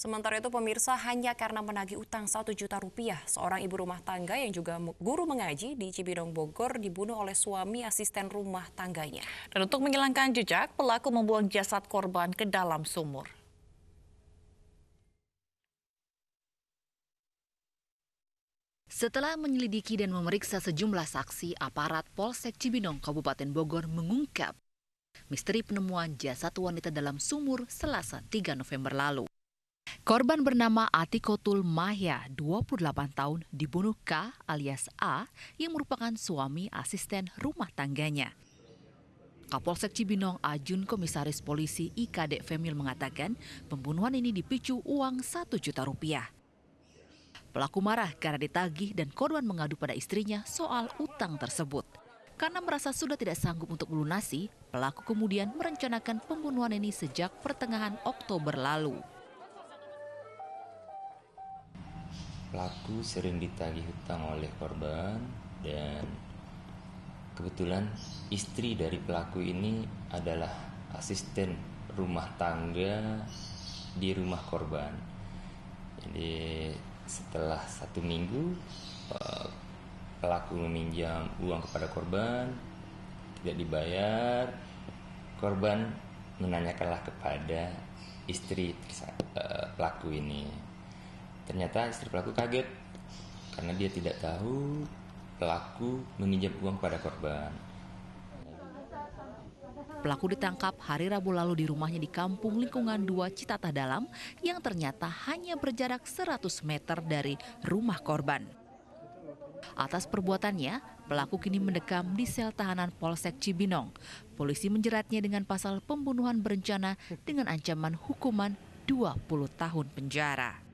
Sementara itu pemirsa hanya karena menagih utang 1 juta rupiah, seorang ibu rumah tangga yang juga guru mengaji di Cibidong Bogor dibunuh oleh suami asisten rumah tangganya. Dan untuk menghilangkan jejak, pelaku membuang jasad korban ke dalam sumur. Setelah menyelidiki dan memeriksa sejumlah saksi, aparat Polsek Cibinong Kabupaten Bogor mengungkap misteri penemuan jasad wanita dalam sumur Selasa 3 November lalu. Korban bernama Atikotul Mahya, 28 tahun, dibunuh K alias A yang merupakan suami asisten rumah tangganya. Kapolsek Cibinong Ajun Komisaris Polisi IKD Femil mengatakan pembunuhan ini dipicu uang 1 juta rupiah. Pelaku marah karena ditagih dan korban mengadu pada istrinya soal utang tersebut. Karena merasa sudah tidak sanggup untuk melunasi, pelaku kemudian merencanakan pembunuhan ini sejak pertengahan Oktober lalu. Pelaku sering ditagih hutang oleh korban dan kebetulan istri dari pelaku ini adalah asisten rumah tangga di rumah korban. Jadi setelah satu minggu eh, pelaku meminjam uang kepada korban tidak dibayar korban menanyakanlah kepada istri eh, pelaku ini Ternyata istri pelaku kaget karena dia tidak tahu pelaku meminjam uang pada korban. Pelaku ditangkap hari Rabu lalu di rumahnya di kampung lingkungan 2 Citata Dalam yang ternyata hanya berjarak 100 meter dari rumah korban. Atas perbuatannya, pelaku kini mendekam di sel tahanan Polsek Cibinong. Polisi menjeratnya dengan pasal pembunuhan berencana dengan ancaman hukuman 20 tahun penjara.